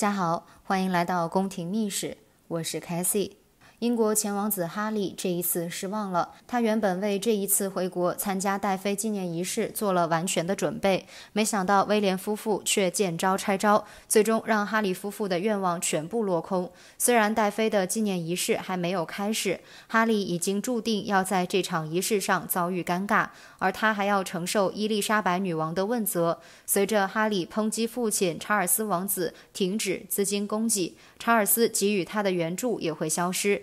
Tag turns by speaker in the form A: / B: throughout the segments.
A: 大家好，欢迎来到《宫廷秘史》，我是凯西。英国前王子哈利这一次失望了。他原本为这一次回国参加戴妃纪念仪式做了完全的准备，没想到威廉夫妇却见招拆招，最终让哈利夫妇的愿望全部落空。虽然戴妃的纪念仪式还没有开始，哈利已经注定要在这场仪式上遭遇尴尬，而他还要承受伊丽莎白女王的问责。随着哈利抨击父亲查尔斯王子停止资金供给，查尔斯给予他的援助也会消失。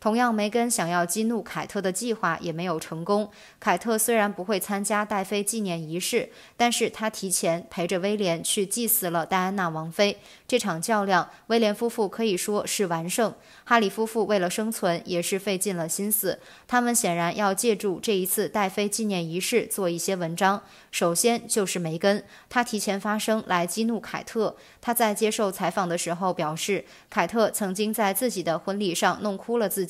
A: 同样，梅根想要激怒凯特的计划也没有成功。凯特虽然不会参加戴妃纪念仪式，但是她提前陪着威廉去祭祀了戴安娜王妃。这场较量，威廉夫妇可以说是完胜。哈里夫妇为了生存，也是费尽了心思。他们显然要借助这一次戴妃纪念仪式做一些文章。首先就是梅根，她提前发声来激怒凯特。她在接受采访的时候表示，凯特曾经在自己的婚礼上弄哭了自。己。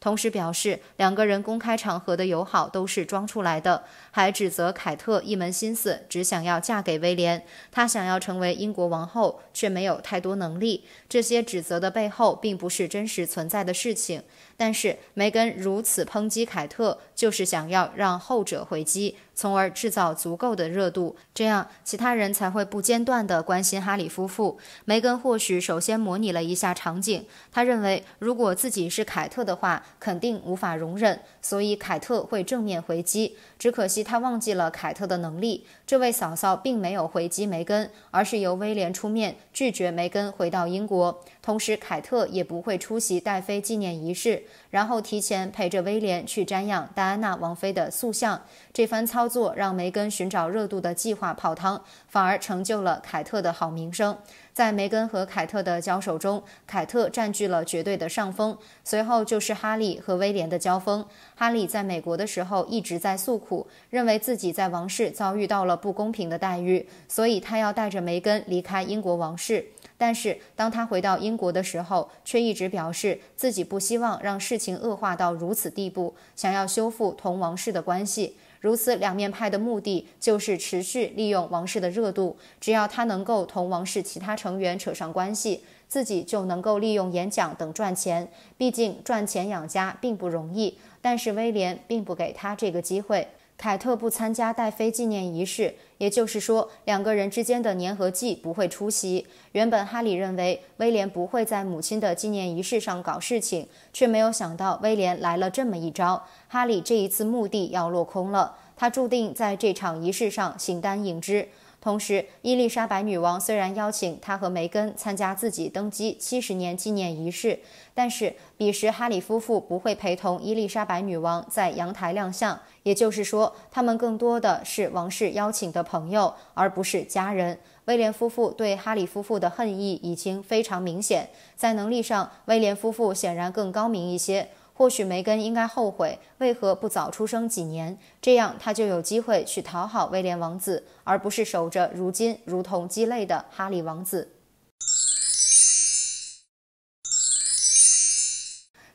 A: 同时表示，两个人公开场合的友好都是装出来的，还指责凯特一门心思只想要嫁给威廉，她想要成为英国王后却没有太多能力。这些指责的背后，并不是真实存在的事情。但是梅根如此抨击凯特，就是想要让后者回击，从而制造足够的热度，这样其他人才会不间断地关心哈里夫妇。梅根或许首先模拟了一下场景，他认为如果自己是凯特的话，肯定无法容忍，所以凯特会正面回击。只可惜他忘记了凯特的能力，这位嫂嫂并没有回击梅根，而是由威廉出面拒绝梅根回到英国，同时凯特也不会出席戴妃纪念仪式。然后提前陪着威廉去瞻仰戴安娜王妃的塑像，这番操作让梅根寻找热度的计划泡汤，反而成就了凯特的好名声。在梅根和凯特的交手中，凯特占据了绝对的上风。随后就是哈利和威廉的交锋，哈利在美国的时候一直在诉苦，认为自己在王室遭遇到了不公平的待遇，所以他要带着梅根离开英国王室。但是当他回到英国的时候，却一直表示自己不希望让事情恶化到如此地步，想要修复同王室的关系。如此两面派的目的就是持续利用王室的热度，只要他能够同王室其他成员扯上关系，自己就能够利用演讲等赚钱。毕竟赚钱养家并不容易，但是威廉并不给他这个机会。凯特不参加戴妃纪念仪式，也就是说，两个人之间的粘合剂不会出席。原本哈里认为威廉不会在母亲的纪念仪式上搞事情，却没有想到威廉来了这么一招。哈里这一次目的要落空了，他注定在这场仪式上形单影只。同时，伊丽莎白女王虽然邀请他和梅根参加自己登基七十年纪念仪式，但是彼时哈里夫妇不会陪同伊丽莎白女王在阳台亮相。也就是说，他们更多的是王室邀请的朋友，而不是家人。威廉夫妇对哈里夫妇的恨意已经非常明显，在能力上，威廉夫妇显然更高明一些。或许梅根应该后悔，为何不早出生几年，这样他就有机会去讨好威廉王子，而不是守着如今如同鸡肋的哈里王子。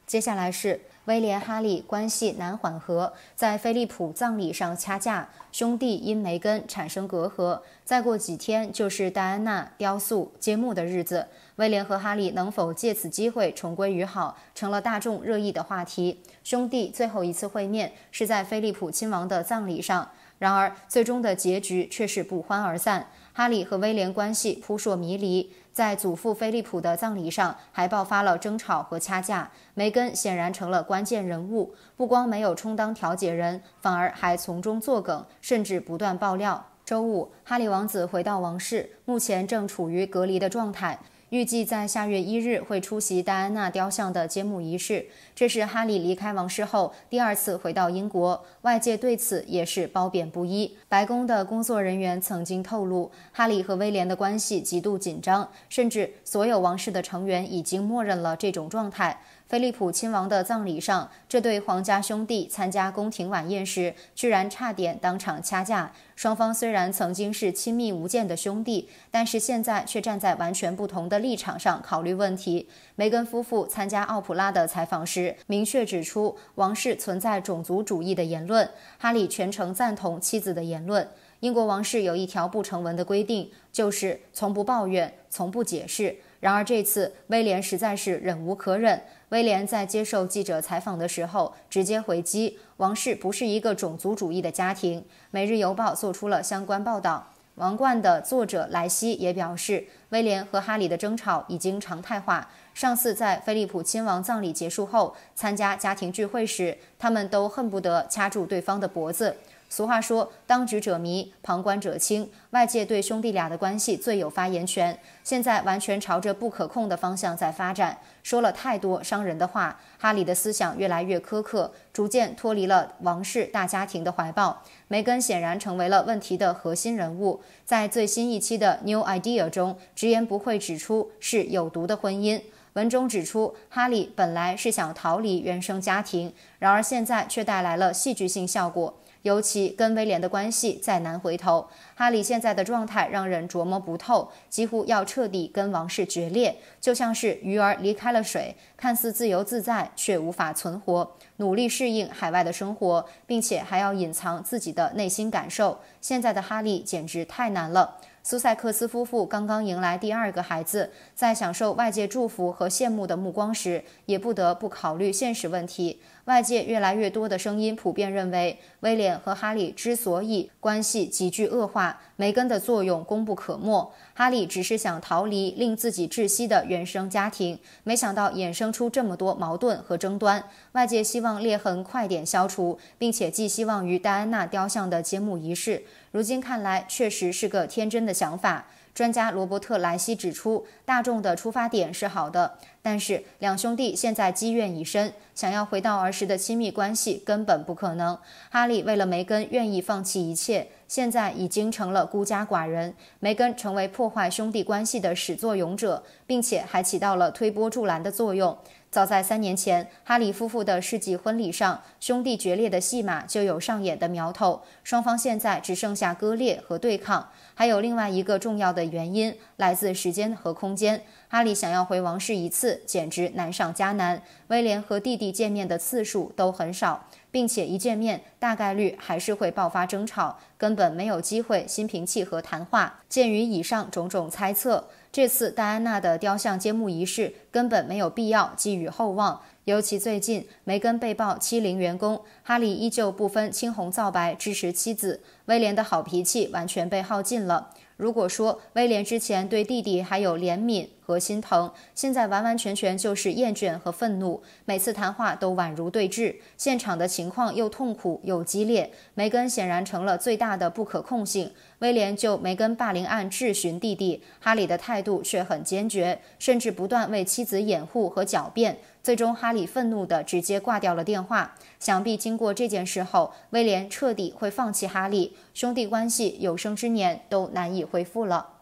A: 接下来是威廉、哈利关系难缓和，在菲利普葬礼上掐架，兄弟因梅根产生隔阂。再过几天就是戴安娜雕塑揭幕的日子。威廉和哈利能否借此机会重归于好，成了大众热议的话题。兄弟最后一次会面是在菲利普亲王的葬礼上，然而最终的结局却是不欢而散。哈利和威廉关系扑朔迷离，在祖父菲利普的葬礼上还爆发了争吵和掐架。梅根显然成了关键人物，不光没有充当调解人，反而还从中作梗，甚至不断爆料。周五，哈利王子回到王室，目前正处于隔离的状态。预计在下月一日会出席戴安娜雕像的揭幕仪式。这是哈利离开王室后第二次回到英国，外界对此也是褒贬不一。白宫的工作人员曾经透露，哈利和威廉的关系极度紧张，甚至所有王室的成员已经默认了这种状态。菲利普亲王的葬礼上，这对皇家兄弟参加宫廷晚宴时，居然差点当场掐架。双方虽然曾经是亲密无间的兄弟，但是现在却站在完全不同的立场上考虑问题。梅根夫妇参加奥普拉的采访时，明确指出王室存在种族主义的言论。哈里全程赞同妻子的言论。英国王室有一条不成文的规定，就是从不抱怨，从不解释。然而这次，威廉实在是忍无可忍。威廉在接受记者采访的时候，直接回击：“王室不是一个种族主义的家庭。”《每日邮报》做出了相关报道。《王冠》的作者莱西也表示，威廉和哈里的争吵已经常态化。上次在菲利普亲王葬礼结束后参加家庭聚会时，他们都恨不得掐住对方的脖子。俗话说：“当局者迷，旁观者清。”外界对兄弟俩的关系最有发言权。现在完全朝着不可控的方向在发展，说了太多伤人的话。哈里的思想越来越苛刻，逐渐脱离了王室大家庭的怀抱。梅根显然成为了问题的核心人物。在最新一期的《New Idea》中，直言不讳指出是有毒的婚姻。文中指出，哈利本来是想逃离原生家庭，然而现在却带来了戏剧性效果，尤其跟威廉的关系再难回头。哈利现在的状态让人琢磨不透，几乎要彻底跟王室决裂，就像是鱼儿离开了水，看似自由自在，却无法存活。努力适应海外的生活，并且还要隐藏自己的内心感受，现在的哈利简直太难了。苏塞克斯夫妇刚刚迎来第二个孩子，在享受外界祝福和羡慕的目光时，也不得不考虑现实问题。外界越来越多的声音普遍认为，威廉和哈利之所以关系急剧恶化，梅根的作用功不可没。哈利只是想逃离令自己窒息的原生家庭，没想到衍生出这么多矛盾和争端。外界希望裂痕快点消除，并且寄希望于戴安娜雕像的揭幕仪式。如今看来，确实是个天真的想法。专家罗伯特莱西指出，大众的出发点是好的，但是两兄弟现在积怨已深，想要回到儿时的亲密关系根本不可能。哈利为了梅根，愿意放弃一切。现在已经成了孤家寡人，梅根成为破坏兄弟关系的始作俑者，并且还起到了推波助澜的作用。早在三年前，哈里夫妇的世纪婚礼上，兄弟决裂的戏码就有上演的苗头。双方现在只剩下割裂和对抗。还有另外一个重要的原因，来自时间和空间。哈里想要回王室一次，简直难上加难。威廉和弟弟见面的次数都很少。并且一见面，大概率还是会爆发争吵，根本没有机会心平气和谈话。鉴于以上种种猜测，这次戴安娜的雕像揭幕仪式根本没有必要寄予厚望。尤其最近梅根被曝欺凌员工，哈里依旧不分青红皂白支持妻子，威廉的好脾气完全被耗尽了。如果说威廉之前对弟弟还有怜悯，和心疼，现在完完全全就是厌倦和愤怒。每次谈话都宛如对峙，现场的情况又痛苦又激烈。梅根显然成了最大的不可控性。威廉就梅根霸凌案质询弟弟哈里的态度却很坚决，甚至不断为妻子掩护和狡辩。最终，哈里愤怒地直接挂掉了电话。想必经过这件事后，威廉彻底会放弃哈里，兄弟关系有生之年都难以恢复了。